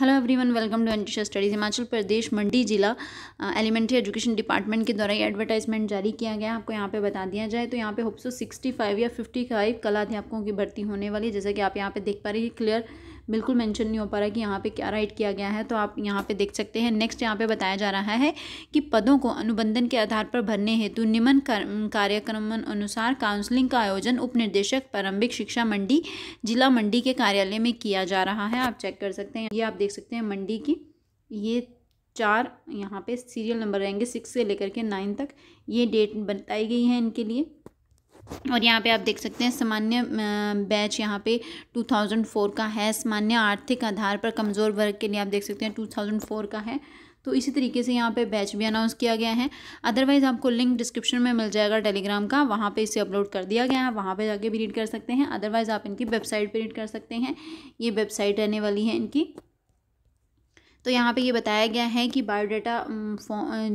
hello everyone welcome to Antisha studies Himachal Pradesh Mandi जिला elementary education department के द्वारा ये एडवर्टाइजमेंट जारी किया गया आपको यहाँ पे बता दिया जाए तो यहाँ पे होप्सो सिक्सटी फाइव या फिफ्टी फाइव कला अध्यापकों की भर्ती होने वाली जैसा कि आप यहाँ पे देख पा रहे हैं क्लियर बिल्कुल मेंशन नहीं हो पा रहा कि यहाँ पे क्या राइट किया गया है तो आप यहाँ पे देख सकते हैं नेक्स्ट यहाँ पे बताया जा रहा है कि पदों को अनुबंधन के आधार पर भरने हेतु निम्न कार्यक्रम अनुसार काउंसलिंग का आयोजन उप निर्देशक प्रारंभिक शिक्षा मंडी जिला मंडी के कार्यालय में किया जा रहा है आप चेक कर सकते हैं ये आप देख सकते हैं मंडी की ये चार यहाँ पे सीरियल नंबर रहेंगे सिक्स से लेकर के नाइन तक ये डेट बताई गई है इनके लिए और यहाँ पे आप देख सकते हैं सामान्य बैच यहाँ पे 2004 का है सामान्य आर्थिक आधार पर कमज़ोर वर्ग के लिए आप देख सकते हैं 2004 का है तो इसी तरीके से यहाँ पे बैच भी अनाउंस किया गया है अदरवाइज़ आपको लिंक डिस्क्रिप्शन में मिल जाएगा टेलीग्राम का वहाँ पे इसे अपलोड कर दिया गया है वहाँ पे जाके भी रीड कर सकते हैं अदरवाइज़ आप इनकी वेबसाइट पे रीड कर सकते हैं ये वेबसाइट रहने वाली है इनकी तो यहाँ पे ये बताया गया है कि बायोडाटा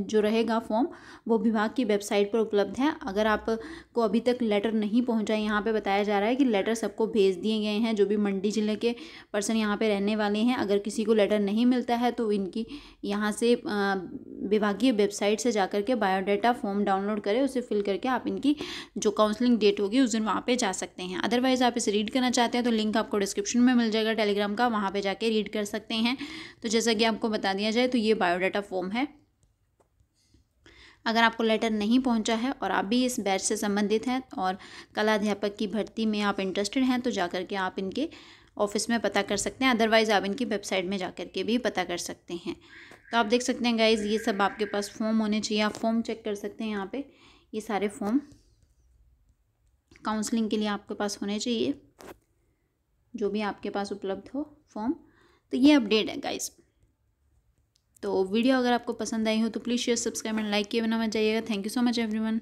जो रहेगा फॉर्म वो विभाग की वेबसाइट पर उपलब्ध है अगर आपको अभी तक लेटर नहीं पहुँचा है यहाँ पर बताया जा रहा है कि लेटर सबको भेज दिए गए हैं जो भी मंडी ज़िले के पर्सन यहाँ पर रहने वाले हैं अगर किसी को लेटर नहीं मिलता है तो इनकी यहाँ से विभागीय वेबसाइट से जा के बायोडाटा फॉर्म डाउनलोड करें उसे फिल करके आप इनकी जो काउंसलिंग डेट होगी उस दिन वहाँ पे जा सकते हैं अदरवाइज़ आप इसे रीड करना चाहते हैं तो लिंक आपको डिस्क्रिप्शन में मिल जाएगा टेलीग्राम का वहाँ पे जाके रीड कर सकते हैं तो जैसा कि आगे आपको बता दिया जाए तो ये बायोडाटा फॉर्म है अगर आपको लेटर नहीं पहुंचा है और आप भी इस बैच से संबंधित हैं और कला अध्यापक की भर्ती में आप इंटरेस्टेड हैं तो जा कर के आप इनके ऑफिस में पता कर सकते हैं अदरवाइज़ आप इनकी वेबसाइट में जा कर के भी पता कर सकते हैं तो आप देख सकते हैं गाइज़ ये सब आपके पास फॉर्म होने चाहिए आप फॉर्म चेक कर सकते हैं यहाँ पर ये सारे फॉर्म काउंसलिंग के लिए आपके पास होने चाहिए जो भी आपके पास उपलब्ध हो फॉर्म तो ये अपडेट है गाइज़ तो वीडियो अगर आपको पसंद आई हो तो please share subscribe and like किए बना मत जाइएगा thank you so much everyone